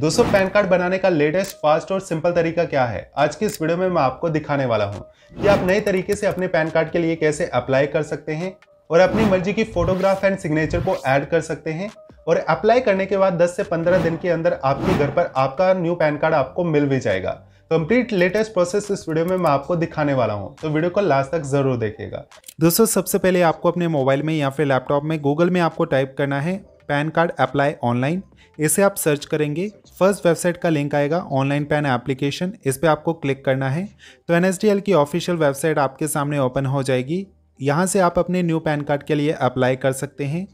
दोस्तों pan card बनाने का लेटेस्ट फास्ट और सिंपल तरीका क्या है आज की इस वीडियो में मैं आपको दिखाने वाला हूँ कि आप नए तरीके से अपने पैन कार्ड के लिए कैसे अप्लाई कर सकते हैं और अपनी मर्जी की फोटोग्राफ एंड सिग्नेचर को ऐड कर सकते हैं और अप्लाई करने के बाद 10 से 15 दिन के अंदर आपके घर पर आपका न्यू पैन कार्ड आपको मिल भी जाएगा कंप्लीट लेटेस्ट प्रोसेस इस वीडियो में मैं आपको दिखाने वाला हूं तो वीडियो को लास्ट तक जरूर देखेगा दोस्तों सबसे पहले आपको अपने मोबाइल में या फिर लैपटॉप में गूगल में आपको टाइप करना है पैन कार्ड अप्लाई ऑनलाइन इसे आप सर्च करेंगे फर्स्ट वेबसाइट का लिंक आएगा ऑनलाइन पैन एप्लीकेशन इस पर आपको क्लिक करना है तो एन की ऑफिशियल वेबसाइट आपके सामने ओपन हो जाएगी यहाँ से आप अपने न्यू पैन कार्ड के लिए अप्लाई कर सकते हैं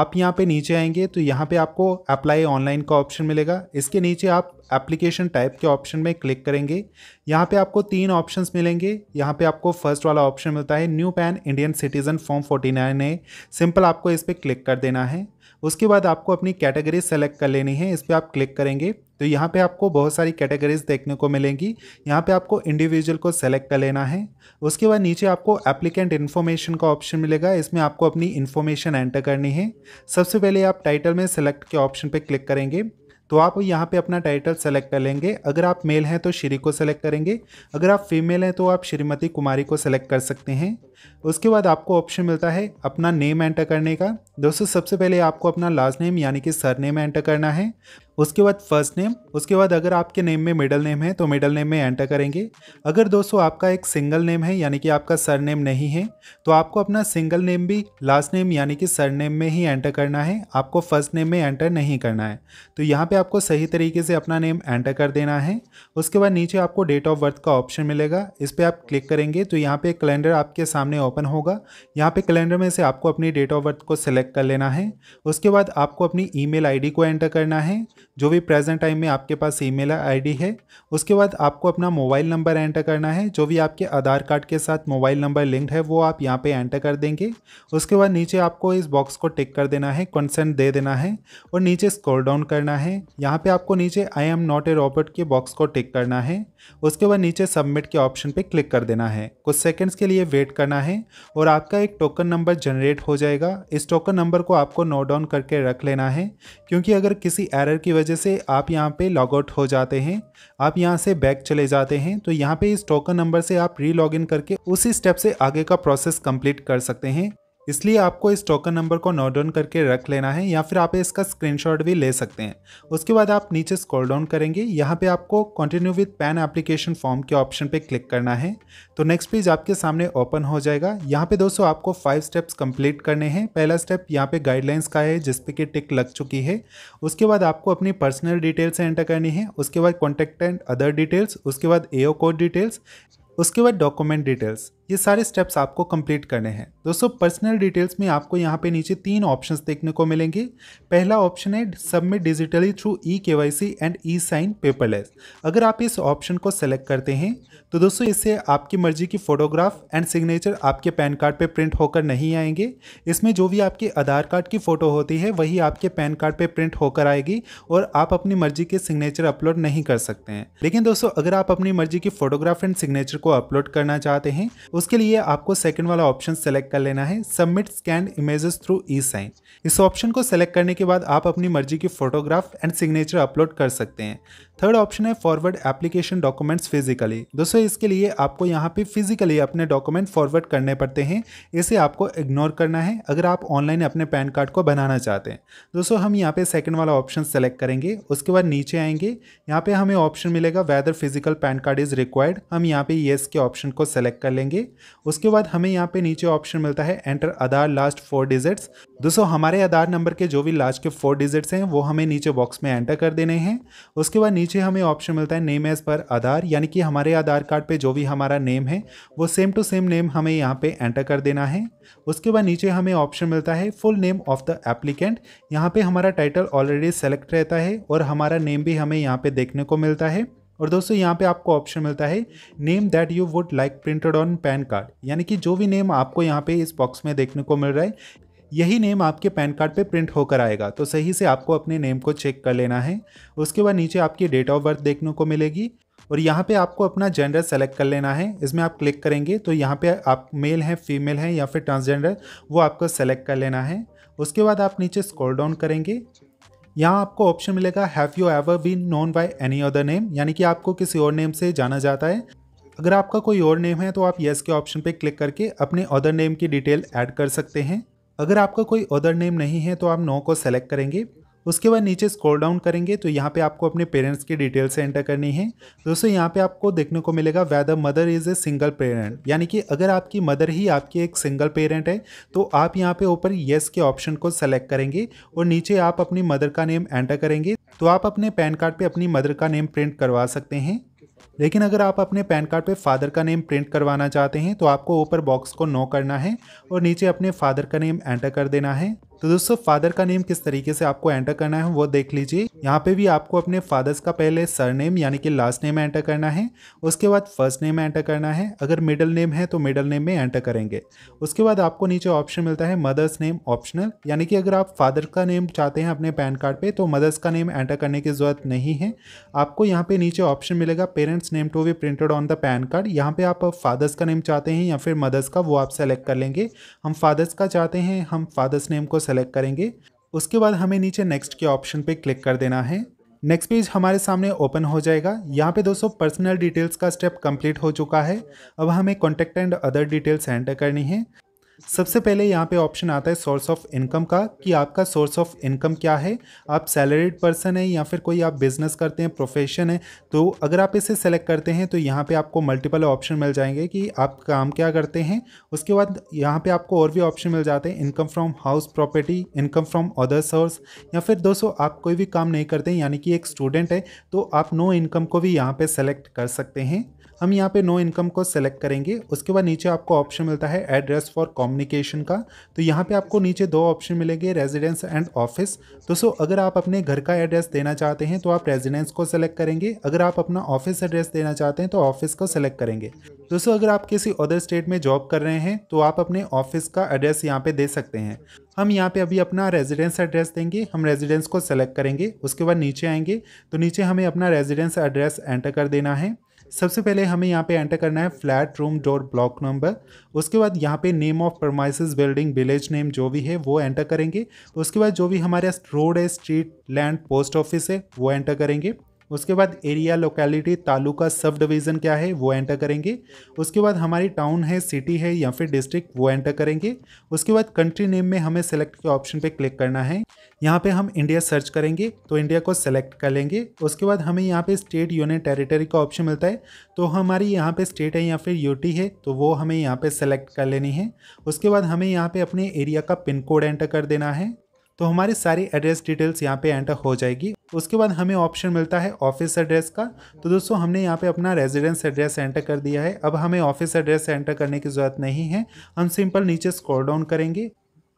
आप यहाँ पे नीचे आएंगे तो यहाँ पे आपको अप्लाई ऑनलाइन का ऑप्शन मिलेगा इसके नीचे आप एप्लीकेशन टाइप के ऑप्शन में क्लिक करेंगे यहाँ पे आपको तीन ऑप्शंस मिलेंगे यहाँ पे आपको फर्स्ट वाला ऑप्शन मिलता है new PAN Indian citizen form forty nine है सिंपल आपको इस पर क्लिक कर देना है उसके बाद आपको अपनी कैटेगरी सेलेक्ट कर लेनी है इस पर आप क्लिक करेंगे तो यहाँ पे आपको बहुत सारी कैटेगरीज देखने को मिलेंगी यहाँ पे आपको इंडिविजुअल को सेलेक्ट कर लेना है उसके बाद नीचे आपको एप्लीकेंट इन्फॉर्मेशन का ऑप्शन मिलेगा इसमें आपको अपनी इन्फॉर्मेशन एंटर करनी है सबसे पहले आप टाइटल में सेलेक्ट के ऑप्शन पर क्लिक करेंगे तो आप यहाँ पे अपना टाइटल सेलेक्ट कर लेंगे अगर आप मेल हैं तो श्री को सेलेक्ट करेंगे अगर आप फीमेल हैं तो आप श्रीमती कुमारी को सेलेक्ट कर सकते हैं उसके बाद आपको ऑप्शन मिलता है अपना नेम एंटर करने का दोस्तों सबसे पहले आपको अपना लास्ट नेम यानी कि सर नेम एंटर करना है उसके बाद फर्स्ट नेम उसके बाद अगर आपके नेम में मिडल नेम है तो मिडल नेम में एंटर करेंगे अगर दोस्तों आपका एक सिंगल नेम है यानी कि आपका सर नेम नहीं है तो आपको अपना सिंगल नेम भी लास्ट नेम यानी कि सर नेम में ही एंटर करना है आपको फर्स्ट नेम में एंटर नहीं करना है तो यहाँ पर आपको सही तरीके से अपना नेम एंटर कर देना है उसके बाद नीचे आपको डेट ऑफ बर्थ का ऑप्शन मिलेगा इस पर आप क्लिक करेंगे तो यहाँ पर कैलेंडर आपके सामने ओपन होगा यहाँ पर कैलेंडर में से आपको अपनी डेट ऑफ बर्थ को सिलेक्ट कर लेना है उसके बाद आपको अपनी ई मेल को एंटर करना है जो भी प्रेजेंट टाइम में आपके पास ईमेल आईडी है उसके बाद आपको अपना मोबाइल नंबर एंटर करना है जो भी आपके आधार कार्ड के साथ मोबाइल नंबर लिंक्ड है वो आप यहाँ पे एंटर कर देंगे उसके बाद नीचे आपको इस बॉक्स को टिक कर देना है कंसेंट दे देना है और नीचे स्क्रॉल डाउन करना है यहाँ पे आपको नीचे I am not a robot के बॉक्स को टिक करना है उसके बाद नीचे सबमिट के ऑप्शन पर क्लिक कर देना है कुछ सेकेंड्स के लिए वेट करना है और आपका एक टोकन नंबर जनरेट हो जाएगा इस टोकन नंबर को आपको नोट डाउन करके रख लेना है क्योंकि अगर किसी एरर की वजह से आप यहाँ पे लॉग आउट हो जाते हैं आप यहाँ से बैक चले जाते हैं तो यहाँ पे इस टोकन नंबर से आप री लॉग इन करके उसी स्टेप से आगे का प्रोसेस कंप्लीट कर सकते हैं इसलिए आपको इस टोकन नंबर को नोट डाउन करके रख लेना है या फिर आप इसका स्क्रीनशॉट भी ले सकते हैं उसके बाद आप नीचे स्क्रॉल डाउन करेंगे यहाँ पे आपको continue with PAN application form के ऑप्शन पे क्लिक करना है तो नेक्स्ट पेज आपके सामने ओपन हो जाएगा यहाँ पे दोस्तों आपको फाइव स्टेप्स कंप्लीट करने हैं पहला स्टेप यहाँ पे गाइडलाइंस का है जिसपे कि टिक लग चुकी है उसके बाद आपको अपनी पर्सनल डिटेल्स एंटर करनी है उसके बाद कॉन्टेक्ट एंड अदर डिटेल्स उसके बाद ए कोड डिटेल्स उसके बाद डॉक्यूमेंट डिटेल्स ये सारे स्टेप्स आपको कंप्लीट करने हैं दोस्तों पर्सनल डिटेल्स में आपको यहाँ पे नीचे तीन ऑप्शंस देखने को मिलेंगे पहला ऑप्शन है सबमिट डिजिटली थ्रू ई के एंड ई साइन पेपरलेस अगर आप इस ऑप्शन को सेलेक्ट करते हैं तो दोस्तों इससे आपकी मर्जी की फ़ोटोग्राफ एंड सिग्नेचर आपके पैन कार्ड पर प्रिंट होकर नहीं आएंगे इसमें जो भी आपके आधार कार्ड की फ़ोटो होती है वही आपके पैन कार्ड पर प्रिंट होकर आएगी और आप अपनी मर्जी के सिग्नेचर अपलोड नहीं कर सकते हैं लेकिन दोस्तों अगर आप अपनी मर्जी की फ़ोटोग्राफ एंड सिग्नेचर को अपलोड करना चाहते हैं उसके लिए आपको सेकंड वाला ऑप्शन सेलेक्ट कर लेना है submit scanned images through e sign इस ऑप्शन को सेलेक्ट करने के बाद आप अपनी मर्जी की फोटोग्राफ एंड सिग्नेचर अपलोड कर सकते हैं थर्ड ऑप्शन है फॉरवर्ड एप्लीकेशन डॉक्यूमेंट्स फिजिकली दोस्तों इसके लिए आपको यहाँ पे फिजिकली अपने डॉक्यूमेंट फॉरवर्ड करने पड़ते हैं इसे आपको इग्नोर करना है अगर आप ऑनलाइन अपने पैन कार्ड को बनाना चाहते हैं दोस्तों हम यहाँ पे सेकंड वाला ऑप्शन सेलेक्ट करेंगे उसके बाद नीचे आएंगे यहाँ पे हमें ऑप्शन मिलेगा whether physical PAN card is required हम यहाँ पे येस के ऑप्शन को सेलेक्ट कर लेंगे उसके बाद हमें यहाँ पे नीचे ऑप्शन मिलता है enter Aadhaar last four digits दोस्तों हमारे आधार नंबर के जो भी लास्ट के फोर डिजिट्स हैं वो हमें नीचे बॉक्स में एंटर कर देने हैं उसके बाद नीचे नीचे हमें ऑप्शन मिलता है नेम एज पर आधार यानी कि हमारे आधार कार्ड पे जो भी हमारा नेम है वो सेम टू सेम नेम हमें यहाँ पे एंटर कर देना है उसके बाद नीचे हमें ऑप्शन मिलता है full name of the applicant यहाँ पे हमारा टाइटल ऑलरेडी सेलेक्ट रहता है और हमारा नेम भी हमें यहाँ पे देखने को मिलता है और दोस्तों यहाँ पे आपको ऑप्शन मिलता है name that you would like printed on PAN card यानी कि जो भी नेम आपको यहाँ पे इस बॉक्स में देखने को मिल रहा है यही नेम आपके पैन कार्ड पे प्रिंट होकर आएगा तो सही से आपको अपने नेम को चेक कर लेना है उसके बाद नीचे आपकी डेट ऑफ बर्थ देखने को मिलेगी और यहाँ पे आपको अपना जेंडर सेलेक्ट कर लेना है इसमें आप क्लिक करेंगे तो यहाँ पे आप मेल हैं फीमेल हैं या फिर ट्रांसजेंडर वो आपको सेलेक्ट कर लेना है उसके बाद आप नीचे स्क्रॉल डाउन करेंगे यहाँ आपको ऑप्शन मिलेगा have you ever been known by any other name यानी कि आपको किसी और नेम से जाना जाता है अगर आपका कोई और नेम है तो आप येस के ऑप्शन पर क्लिक करके अपने अदर नेम की डिटेल ऐड कर सकते हैं अगर आपका कोई अदर नेम नहीं है तो आप नो को सेलेक्ट करेंगे उसके बाद नीचे स्क्रॉल डाउन करेंगे तो यहाँ पे आपको अपने पेरेंट्स की डिटेल से एंटर करनी है दोस्तों यहाँ पे आपको देखने को मिलेगा whether mother is a single parent यानी कि अगर आपकी मदर ही आपकी एक सिंगल पेरेंट है तो आप यहाँ पे ऊपर येस के ऑप्शन को सेलेक्ट करेंगे और नीचे आप अपनी मदर का नेम एंटर करेंगे तो आप अपने पैन कार्ड पर अपनी मदर का नेम प्रिंट करवा सकते हैं लेकिन अगर आप अपने पैन कार्ड पे फादर का नेम प्रिंट करवाना चाहते हैं तो आपको ऊपर बॉक्स को नो करना है और नीचे अपने फादर का नेम एंटर कर देना है तो दोस्तों फादर का नेम किस तरीके से आपको एंटर करना है वो देख लीजिए यहाँ पे भी आपको अपने फादर्स का पहले सरनेम यानी कि लास्ट नेम एंटर करना है उसके बाद फर्स्ट नेम एंटर करना है अगर मिडल नेम है तो मिडल नेम में एंटर करेंगे उसके बाद आपको नीचे ऑप्शन मिलता है मदर्स नेम ऑप्शनल यानी कि अगर आप फादर का नेम चाहते हैं अपने पैन कार्ड पर तो मदर्स का नेम एंटर करने की ज़रूरत नहीं है आपको यहाँ पर नीचे ऑप्शन मिलेगा parents name to be printed on the PAN card यहाँ पर आप फादर्स का नेम चाहते हैं या फिर मदर्स का वो आप सेलेक्ट कर लेंगे हम फादर्स का चाहते हैं हम फादर्स नेम को सेलेक्ट करेंगे उसके बाद हमें नीचे नेक्स्ट के ऑप्शन पे क्लिक कर देना है नेक्स्ट पेज हमारे सामने ओपन हो जाएगा यहाँ पे दोस्तों पर्सनल डिटेल्स का स्टेप कंप्लीट हो चुका है अब हमें contact and other details enter करनी है सबसे पहले यहाँ पे ऑप्शन आता है सोर्स ऑफ इनकम का कि आपका सोर्स ऑफ इनकम क्या है आप सैलरीड पर्सन है या फिर कोई आप बिजनेस करते हैं प्रोफेशन है तो अगर आप इसे सेलेक्ट करते हैं तो यहाँ पे आपको मल्टीपल ऑप्शन मिल जाएंगे कि आप काम क्या करते हैं उसके बाद यहाँ पे आपको और भी ऑप्शन मिल जाते हैं income from house property income from other source या फिर दोस्तों आप कोई भी काम नहीं करते यानी कि एक स्टूडेंट है तो आप नो इनकम को भी यहाँ पर सेलेक्ट कर सकते हैं हम यहाँ पर नो इनकम को सेलेक्ट करेंगे उसके बाद नीचे आपको ऑप्शन मिलता है एड्रेस फॉर कॉम कम्युनिकेशन का तो यहाँ पे आपको नीचे दो ऑप्शन मिलेंगे रेजिडेंस एंड ऑफिस दोस्तों अगर आप अपने घर का एड्रेस देना चाहते हैं तो आप रेजिडेंस को सेलेक्ट करेंगे अगर आप अपना ऑफिस एड्रेस देना चाहते हैं तो ऑफिस को सेलेक्ट करेंगे दोस्तों अगर आप किसी अदर स्टेट में जॉब कर रहे हैं तो आप अपने ऑफिस का एड्रेस यहाँ पे दे सकते हैं हम यहाँ पे अभी अपना रेजिडेंस एड्रेस देंगे हम रेजिडेंस को सेलेक्ट करेंगे उसके बाद नीचे आएंगे तो नीचे हमें अपना रेजिडेंस एड्रेस एंटर कर देना है सबसे पहले हमें यहाँ पे एंटर करना है flat room door block number उसके बाद यहाँ पे name of premises building village name जो भी है वो एंटर करेंगे उसके बाद जो भी हमारे रोड है स्ट्रीट लैंड पोस्ट ऑफिस है वो एंटर करेंगे उसके बाद area locality taluka sub division क्या है वो एंटर करेंगे उसके बाद हमारी टाउन है सिटी है या फिर डिस्ट्रिक्ट वो एंटर करेंगे उसके बाद कंट्री नेम में हमें सेलेक्ट के ऑप्शन पे क्लिक करना है यहाँ पे हम इंडिया सर्च करेंगे तो इंडिया को सेलेक्ट कर लेंगे उसके बाद हमें यहाँ पे स्टेट यूनियन टेरिटरी का ऑप्शन मिलता है तो हमारी यहाँ पे स्टेट है या फिर यूटी है तो वो हमें यहाँ पे सेलेक्ट कर लेनी है उसके बाद हमें यहाँ पे अपने एरिया का पिन कोड एंटर कर देना है तो हमारी सारी एड्रेस डिटेल्स यहाँ पे एंटर हो जाएगी उसके बाद हमें ऑप्शन मिलता है ऑफिस एड्रेस का तो दोस्तों हमने यहाँ पे अपना रेजिडेंस एड्रेस एंटर कर दिया है अब हमें ऑफिस एड्रेस एंटर करने की ज़रूरत नहीं है हम सिंपल नीचे स्क्रॉल डाउन करेंगे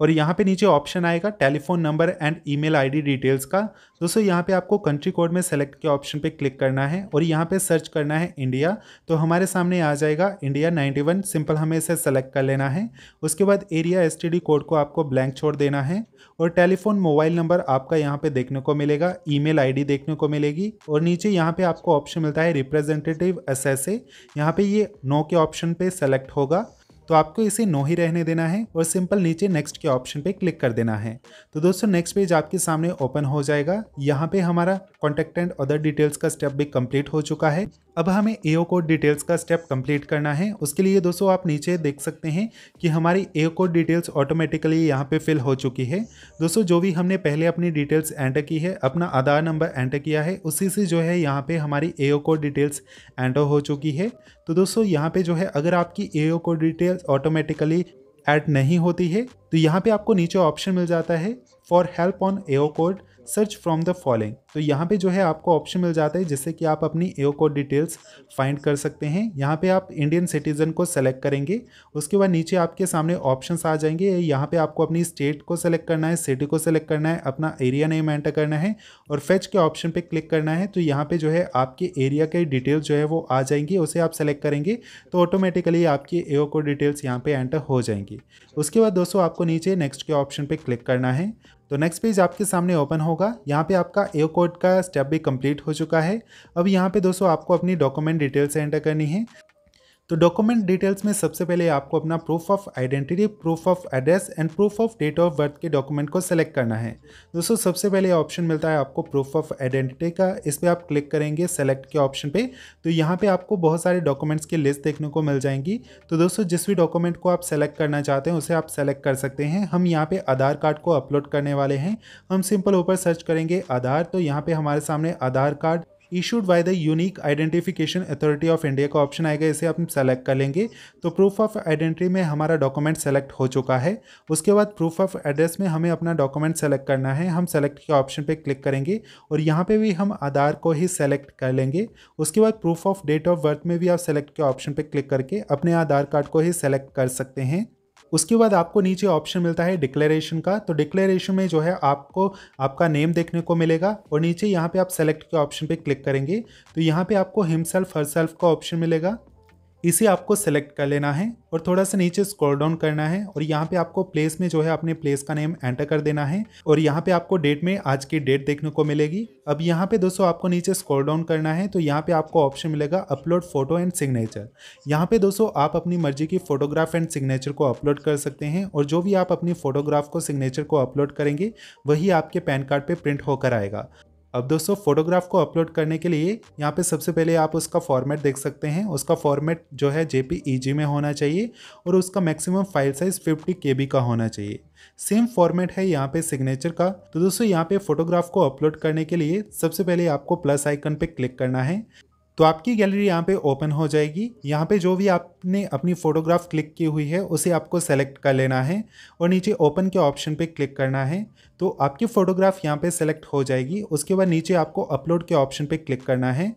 और यहाँ पे नीचे ऑप्शन आएगा telephone number and email ID details का दोस्तों यहाँ पे आपको कंट्री कोड में सेलेक्ट के ऑप्शन पे क्लिक करना है और यहाँ पे सर्च करना है इंडिया तो हमारे सामने आ जाएगा इंडिया 91 सिंपल हमें इसे सेलेक्ट कर लेना है उसके बाद एरिया एस कोड को आपको ब्लैंक छोड़ देना है और टेलीफोन मोबाइल नंबर आपका यहाँ पर देखने को मिलेगा ई मेल देखने को मिलेगी और नीचे यहाँ पर आपको ऑप्शन मिलता है रिप्रेजेंटेटिव एस एस यहाँ ये नो के ऑप्शन पर सेलेक्ट होगा तो आपको इसे नो ही रहने देना है और सिंपल नीचे नेक्स्ट के ऑप्शन पे क्लिक कर देना है तो दोस्तों नेक्स्ट पेज आपके सामने ओपन हो जाएगा यहाँ पे हमारा कॉन्टेक्ट एंड अदर डिटेल्स का स्टेप भी कंप्लीट हो चुका है अब हमें ए कोड डिटेल्स का स्टेप कंप्लीट करना है उसके लिए दोस्तों आप नीचे देख सकते हैं कि हमारी ए कोड डिटेल्स ऑटोमेटिकली यहाँ पे फिल हो चुकी है दोस्तों जो भी हमने पहले अपनी डिटेल्स एंटर की है अपना आधार नंबर एंटर किया है उसी से जो है यहाँ पे हमारी ए कोड डिटेल्स एंटर हो चुकी है तो दोस्तों यहाँ पे जो है अगर आपकी A code detail details automatically add नहीं होती है तो यहाँ पे आपको नीचे ऑप्शन मिल जाता है for help on AO code search from the following तो यहाँ पे जो है आपको ऑप्शन मिल जाता है जिससे कि आप अपनी एओ कोड डिटेल्स फाइंड कर सकते हैं यहाँ पे आप इंडियन सिटीज़न को सेलेक्ट करेंगे उसके बाद नीचे आपके सामने ऑप्शन आ जाएंगे यहाँ पे आपको अपनी स्टेट को सेलेक्ट करना है सिटी को सेलेक्ट करना है अपना एरिया नेम एंटर करना है और फेच के ऑप्शन पर क्लिक करना है तो यहाँ पर जो है आपके एरिया के डिटेल्स जो है वो आ जाएंगी उसे आप सेलेक्ट करेंगे तो ऑटोमेटिकली आपकी एओ कोड डिटेल्स यहाँ पर एंटर हो जाएंगी उसके बाद दोस्तों आपको नीचे नेक्स्ट के ऑप्शन पर क्लिक करना है तो नेक्स्ट पेज आपके सामने ओपन होगा यहाँ पे आपका ए कोड का स्टेप भी कंप्लीट हो चुका है अब यहाँ पे दोस्तों आपको अपनी डॉक्यूमेंट डिटेल्स एंटर करनी है तो डॉक्यूमेंट डिटेल्स में सबसे पहले आपको अपना proof of identity proof of address and proof of date of birth के डॉक्यूमेंट को सेलेक्ट करना है दोस्तों सबसे पहले ऑप्शन मिलता है आपको प्रूफ ऑफ आइडेंटिटी का इस पर आप क्लिक करेंगे सेलेक्ट के ऑप्शन पे तो यहाँ पे आपको बहुत सारे डॉक्यूमेंट्स की लिस्ट देखने को मिल जाएंगी तो दोस्तों जिस भी डॉक्यूमेंट को आप सेलेक्ट करना चाहते हैं उसे आप सेलेक्ट कर सकते हैं हम यहाँ पर आधार कार्ड को अपलोड करने वाले हैं हम सिंपल ऊपर सर्च करेंगे आधार तो यहाँ पर हमारे सामने Aadhaar card issued by the unique identification authority of India का ऑप्शन आएगा इसे आप सेलेक्ट कर लेंगे तो प्रूफ ऑफ आइडेंटिटी में हमारा डॉक्यूमेंट सेलेक्ट हो चुका है उसके बाद प्रूफ ऑफ एड्रेस में हमें अपना डॉक्यूमेंट सेलेक्ट करना है हम सेलेक्ट के ऑप्शन पर क्लिक करेंगे और यहाँ पर भी हम आधार को ही सेलेक्ट कर लेंगे उसके बाद proof of date of birth में भी आप सेलेक्ट के ऑप्शन पर क्लिक करके अपने आधार कार्ड को ही सेलेक्ट कर सकते हैं उसके बाद आपको नीचे ऑप्शन मिलता है डिक्लेरेशन का तो डिक्लेरेशन में जो है आपको आपका नेम देखने को मिलेगा और नीचे यहाँ पे आप सेलेक्ट के ऑप्शन पे क्लिक करेंगे तो यहाँ पे आपको हिमसेल्फ हर सेल्फ का ऑप्शन मिलेगा इसे आपको सेलेक्ट कर लेना है और थोड़ा सा नीचे स्क्रॉल डाउन करना है और यहाँ पे आपको प्लेस में जो है अपने प्लेस का नेम एंटर कर देना है और यहाँ पे आपको डेट में आज की डेट देखने को मिलेगी अब यहाँ पे दोस्तों आपको नीचे स्क्रॉल डाउन करना है तो यहाँ पे आपको ऑप्शन मिलेगा अपलोड फोटो एंड सिग्नेचर यहाँ पे दोस्तों आप अपनी मर्जी की फोटोग्राफ एंड सिग्नेचर को अपलोड कर सकते हैं और जो भी आप अपनी फोटोग्राफ को सिग्नेचर को अपलोड करेंगे वही आपके पैन कार्ड पर प्रिंट होकर आएगा अब दोस्तों फोटोग्राफ को अपलोड करने के लिए यहाँ पे सबसे पहले आप उसका फॉर्मेट देख सकते हैं उसका फॉर्मेट जो है जे e में होना चाहिए और उसका मैक्सिमम फाइल साइज़ फिफ्टी के का होना चाहिए सेम फॉर्मेट है यहाँ पे सिग्नेचर का तो दोस्तों यहाँ पे फोटोग्राफ को अपलोड करने के लिए सबसे पहले आपको प्लस आइकन पे क्लिक करना है तो आपकी गैलरी यहाँ पे ओपन हो जाएगी यहाँ पे जो भी आपने अपनी फ़ोटोग्राफ क्लिक की हुई है उसे आपको सेलेक्ट कर लेना है और नीचे ओपन के ऑप्शन पे क्लिक करना है तो आपकी फ़ोटोग्राफ यहाँ पे सेलेक्ट हो जाएगी उसके बाद नीचे आपको अपलोड के ऑप्शन पे क्लिक करना है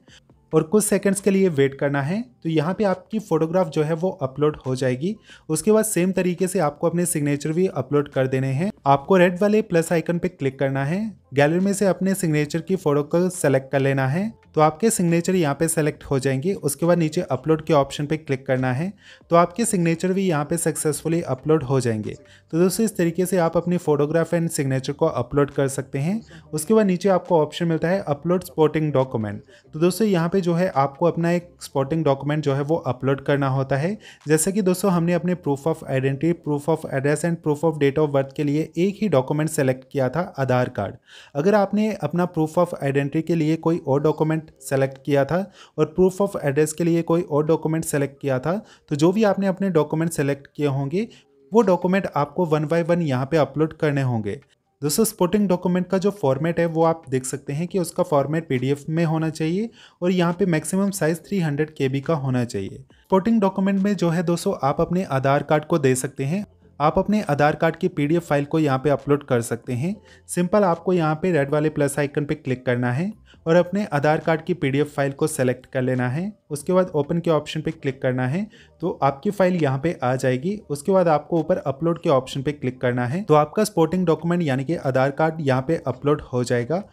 और कुछ सेकंड्स के लिए वेट करना है तो यहाँ पे आपकी फ़ोटोग्राफ जो है वो अपलोड हो जाएगी उसके बाद सेम तरीके से आपको अपने सिग्नेचर भी अपलोड कर देने हैं आपको रेड वाले प्लस आइकन पे क्लिक करना है गैलरी में से अपने सिग्नेचर की फ़ोटो को सेलेक्ट कर लेना है तो आपके सिग्नेचर यहाँ पे सेलेक्ट हो जाएंगे उसके बाद नीचे अपलोड के ऑप्शन पे क्लिक करना है तो आपके सिग्नेचर भी यहाँ पे सक्सेसफुली अपलोड हो जाएंगे तो दोस्तों इस तरीके से आप अपनी फोटोग्राफ एंड सिग्नेचर को अपलोड कर सकते हैं उसके बाद नीचे आपको ऑप्शन मिलता है अपलोड स्पोर्टिंग डॉक्यूमेंट तो दोस्तों यहाँ पर जो है आपको अपना एक स्पोर्टिंग डॉक्यूमेंट जो है वो अपलोड करना होता है जैसे कि दोस्तों हमने अपने proof of identity proof of address and proof of date of birth के लिए एक ही डॉक्यूमेंट सेलेक्ट किया था आधार कार्ड अगर आपने अपना प्रूफ ऑफ आइडेंटिटी के लिए कोई और डॉक्यूमेंट डॉक्यूमेंट सेलेक्ट किया था और प्रूफ ऑफ एड्रेस के लिए कोई और डॉक्यूमेंट सेलेक्ट किया था तो जो भी आपने अपने डॉक्यूमेंट सेलेक्ट किए होंगे वो डॉक्यूमेंट आपको वन बाय वन यहाँ पे अपलोड करने होंगे दोस्तों स्पोर्टिंग डॉक्यूमेंट का जो फॉर्मेट है वो आप देख सकते हैं कि उसका फॉर्मेट पीडीएफ में होना चाहिए और यहाँ पे मैक्सिमम साइज 300 हंड्रेड का होना चाहिए स्पोर्टिंग डॉक्यूमेंट में जो है दोस्तों आप अपने आधार कार्ड को दे सकते हैं आप अपने आधार कार्ड की पीडीएफ फाइल को यहाँ पे अपलोड कर सकते हैं सिंपल आपको यहाँ पे रेड वाले प्लस आइकन पे क्लिक करना है और अपने आधार कार्ड की पीडीएफ फाइल को सेलेक्ट कर लेना है उसके बाद ओपन के ऑप्शन पे क्लिक करना है तो आपकी फाइल यहाँ पे आ जाएगी उसके बाद आपको ऊपर अपलोड के ऑप्शन पे क्लिक करना है तो आपका स्पोर्टिंग डॉक्यूमेंट यानी कि आधार कार्ड यहाँ पे अपलोड हो जाएगा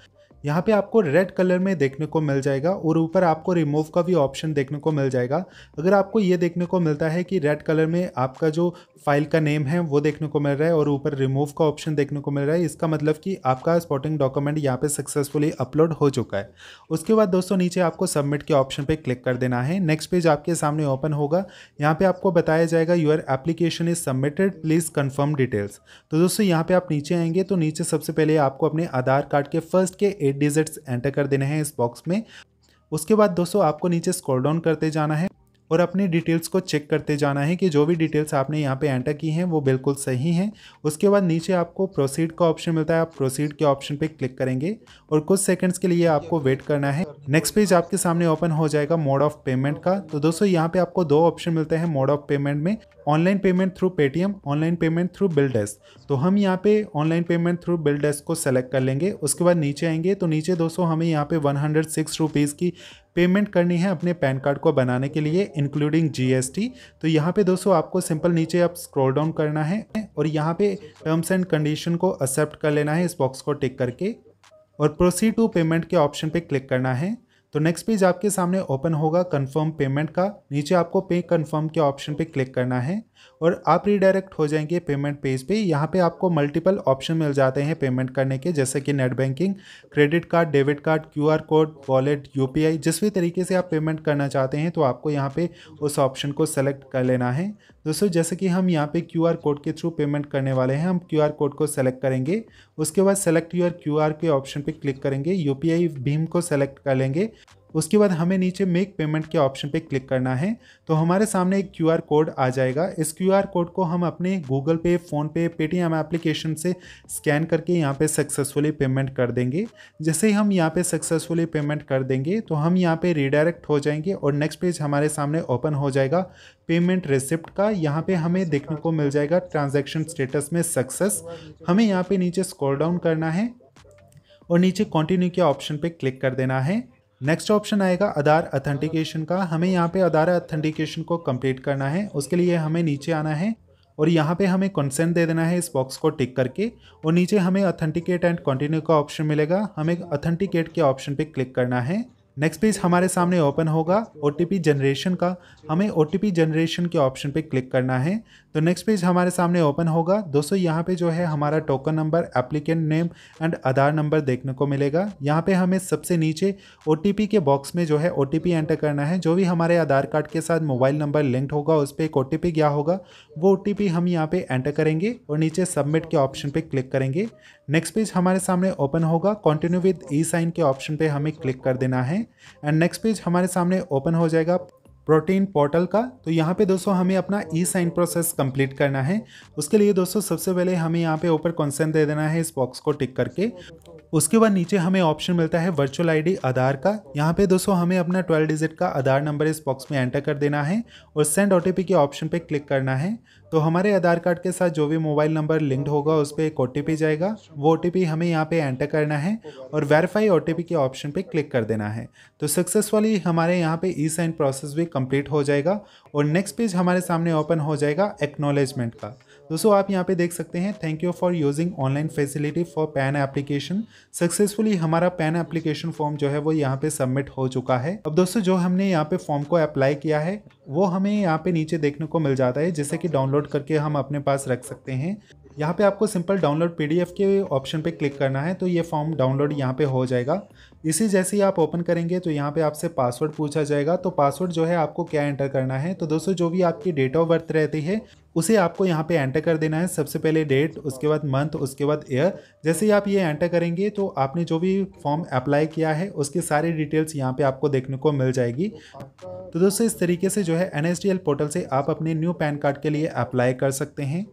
यहाँ पे आपको रेड कलर में देखने को मिल जाएगा और ऊपर आपको रिमूव का भी ऑप्शन देखने को मिल जाएगा अगर आपको ये देखने को मिलता है कि रेड कलर में आपका जो फाइल का नेम है वो देखने को मिल रहा है और ऊपर रिमूव का ऑप्शन देखने को मिल रहा है इसका मतलब कि आपका स्पॉटिंग डॉक्यूमेंट यहाँ पर सक्सेसफुली अपलोड हो चुका है उसके बाद दोस्तों नीचे आपको सबमिट के ऑप्शन पर क्लिक कर देना है नेक्स्ट पेज आपके सामने ओपन होगा यहाँ पर आपको बताया जाएगा your application is submitted please confirm details तो दोस्तों यहाँ पर आप नीचे आएंगे तो नीचे सबसे पहले आपको अपने आधार कार्ड के फर्स्ट के डिजिट्स एंटर कर देने हैं इस बॉक्स में उसके बाद दोस्तों आपको नीचे स्क्रॉल डाउन करते जाना है और अपनी डिटेल्स को चेक करते जाना है कि जो भी डिटेल्स आपने यहाँ पे एंटर की हैं वो बिल्कुल सही हैं उसके बाद नीचे आपको प्रोसीड का ऑप्शन मिलता है आप प्रोसीड के ऑप्शन पे क्लिक करेंगे और कुछ सेकंड्स के लिए आपको वेट करना है नेक्स्ट पेज आपके सामने ओपन हो जाएगा मोड ऑफ पेमेंट का तो दोस्तों यहाँ पे आपको दो ऑप्शन मिलते हैं मोड ऑफ पेमेंट में online payment through Paytm online payment through BillDesk तो हम यहाँ पे online payment through BillDesk को सेलेक्ट कर लेंगे उसके बाद नीचे आएंगे तो नीचे दोस्तों हमें यहाँ पे वन हंड्रेड सिक्स रुपीज़ की पेमेंट करनी है अपने पैन कार्ड को बनाने के लिए इंक्लूडिंग जीएसटी तो यहाँ पे दोस्तों आपको सिंपल नीचे आप स्क्रॉल डाउन करना है और यहाँ पे टर्म्स एंड कंडीशन को एक्सेप्ट कर लेना है इस बॉक्स को टिक करके और प्रोसीड टू पेमेंट के ऑप्शन पे क्लिक करना है तो नेक्स्ट पेज आपके सामने ओपन होगा कन्फर्म पेमेंट का नीचे आपको पे कन्फर्म के ऑप्शन पर क्लिक करना है और आप रिडायरेक्ट हो जाएंगे पेमेंट पेज पे यहाँ पे आपको मल्टीपल ऑप्शन मिल जाते हैं पेमेंट करने के जैसे कि net banking credit card debit card QR code wallet UPI जिस भी तरीके से आप पेमेंट करना चाहते हैं तो आपको यहाँ पे उस ऑप्शन को सेलेक्ट कर लेना है दोस्तों जैसे कि हम यहाँ पे क्यू कोड के थ्रू पेमेंट करने वाले हैं हम क्यू कोड को सेलेक्ट करेंगे उसके बाद सेलेक्ट यूर क्यू के ऑप्शन पर क्लिक करेंगे यू भीम को सेलेक्ट कर लेंगे उसके बाद हमें नीचे मेक पेमेंट के ऑप्शन पे क्लिक करना है तो हमारे सामने एक क्यूआर कोड आ जाएगा इस क्यूआर कोड को हम अपने Google Pay PhonePe Paytm application से स्कैन करके यहाँ पे सक्सेसफुली पेमेंट कर देंगे जैसे ही हम यहाँ पे सक्सेसफुली पेमेंट कर देंगे तो हम यहाँ पे रिडायरेक्ट हो जाएंगे और नेक्स्ट पेज हमारे सामने ओपन हो जाएगा पेमेंट रिसिप्ट का यहाँ पे हमें देखने को मिल जाएगा ट्रांजेक्शन स्टेटस में सक्सेस हमें यहाँ पर नीचे स्कोर डाउन करना है और नीचे कंटिन्यू के ऑप्शन पे क्लिक कर देना है नेक्स्ट ऑप्शन आएगा आधार अथेंटिकेशन का हमें यहाँ पे आधार अथेंटिकेशन को कंप्लीट करना है उसके लिए हमें नीचे आना है और यहाँ पे हमें कंसेंट दे देना है इस बॉक्स को टिक करके और नीचे हमें अथेंटिकेट एंड कंटिन्यू का ऑप्शन मिलेगा हमें अथेंटिकेट के ऑप्शन पे क्लिक करना है नेक्स्ट पेज हमारे सामने ओपन होगा ओ जनरेशन का हमें ओ जनरेशन के ऑप्शन पे क्लिक करना है तो नेक्स्ट पेज हमारे सामने ओपन होगा दोस्तों यहाँ पे जो है हमारा token number applicant name and Aadhaar number देखने को मिलेगा यहाँ पे हमें सबसे नीचे ओ के बॉक्स में जो है ओ एंटर करना है जो भी हमारे आधार कार्ड के साथ मोबाइल नंबर लिंक्ड होगा उस पर एक ओ गया होगा वो ओ हम यहाँ पर एंटर करेंगे और नीचे सबमिट के ऑप्शन पर क्लिक करेंगे नेक्स्ट पेज हमारे सामने ओपन होगा कॉन्टिन्यू विद ई साइन के ऑप्शन पर हमें क्लिक कर देना है हैं एंड नेक्स्ट पेज हमारे सामने ओपन हो जाएगा प्रोटीन पोर्टल का तो यहाँ पे दोस्तों हमें अपना ई साइन प्रोसेस कंप्लीट करना है उसके लिए दोस्तों सबसे पहले हमें यहाँ पे ऊपर कंसेंट दे देना है इस बॉक्स को टिक करके उसके बाद नीचे हमें ऑप्शन मिलता है वर्चुअल आईडी आधार का यहाँ पे दोस्तों हमें अपना ट्वेल्व डिजिट का आधार नंबर इस बॉक्स में एंटर कर देना है और सेंड ओ के ऑप्शन पे क्लिक करना है तो हमारे आधार कार्ड के साथ जो भी मोबाइल नंबर लिंक्ड होगा उस पर एक ओ जाएगा वो ओ हमें यहाँ पे एंटर करना है और वेरीफाई ओ के ऑप्शन पे क्लिक कर देना है तो सक्सेसफुली हमारे यहाँ पे ई साइन प्रोसेस भी कंप्लीट हो जाएगा और नेक्स्ट पेज हमारे सामने ओपन हो जाएगा एक्नोलेजमेंट का दोस्तों आप यहाँ पे देख सकते हैं thank you for using online facility for PAN application successfully हमारा पैन एप्लीकेशन फॉर्म जो है वो यहाँ पे सबमिट हो चुका है अब दोस्तों जो हमने यहाँ पे फॉर्म को अप्लाई किया है वो हमें यहाँ पे नीचे देखने को मिल जाता है जिसे कि डाउनलोड करके हम अपने पास रख सकते हैं यहाँ पे आपको सिंपल डाउनलोड पीडीएफ के ऑप्शन पे क्लिक करना है तो ये फॉर्म डाउनलोड यहाँ पे हो जाएगा इसी जैसे ही आप ओपन करेंगे तो यहाँ पे आपसे पासवर्ड पूछा जाएगा तो पासवर्ड जो है आपको क्या एंटर करना है तो दोस्तों जो भी आपकी डेट ऑफ बर्थ रहती है उसे आपको यहाँ पे एंटर कर देना है सबसे पहले डेट उसके बाद मंथ उसके बाद ईयर जैसे ही आप ये एंटर करेंगे तो आपने जो भी फॉर्म अप्लाई किया है उसके सारे डिटेल्स यहाँ पे आपको देखने को मिल जाएगी तो दोस्तों इस तरीके से जो है एन पोर्टल से आप अपने न्यू पैन कार्ड के लिए अप्लाई कर सकते हैं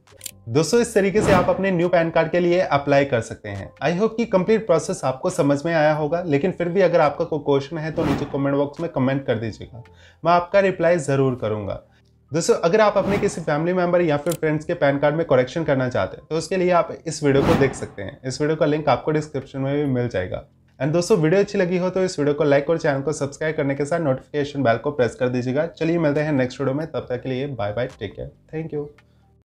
दोस्तों इस तरीके से आप अपने न्यू पैन कार्ड के लिए अप्लाई कर सकते हैं आई होप कि कंप्लीट प्रोसेस आपको समझ में आया होगा लेकिन फिर भी अगर आपका कोई क्वेश्चन है तो नीचे कमेंट बॉक्स में कमेंट कर दीजिएगा मैं आपका रिप्लाई ज़रूर करूंगा दोस्तों अगर आप अपने किसी फैमिली मेंबर या फिर फ्रेंड्स के पैन कार्ड में करेक्शन करना चाहते हैं तो उसके लिए आप इस वीडियो को देख सकते हैं इस वीडियो का लिंक आपको डिस्क्रिप्शन में भी मिल जाएगा एंड दोस्तों वीडियो अच्छी लगी हो तो इस वीडियो को लाइक और चैनल को सब्सक्राइब करने के साथ नोटिफिकेशन बेल को प्रेस कर दीजिएगा चलिए मिलते हैं नेक्स्ट वीडियो में तब तक के लिए bye bye take care thank you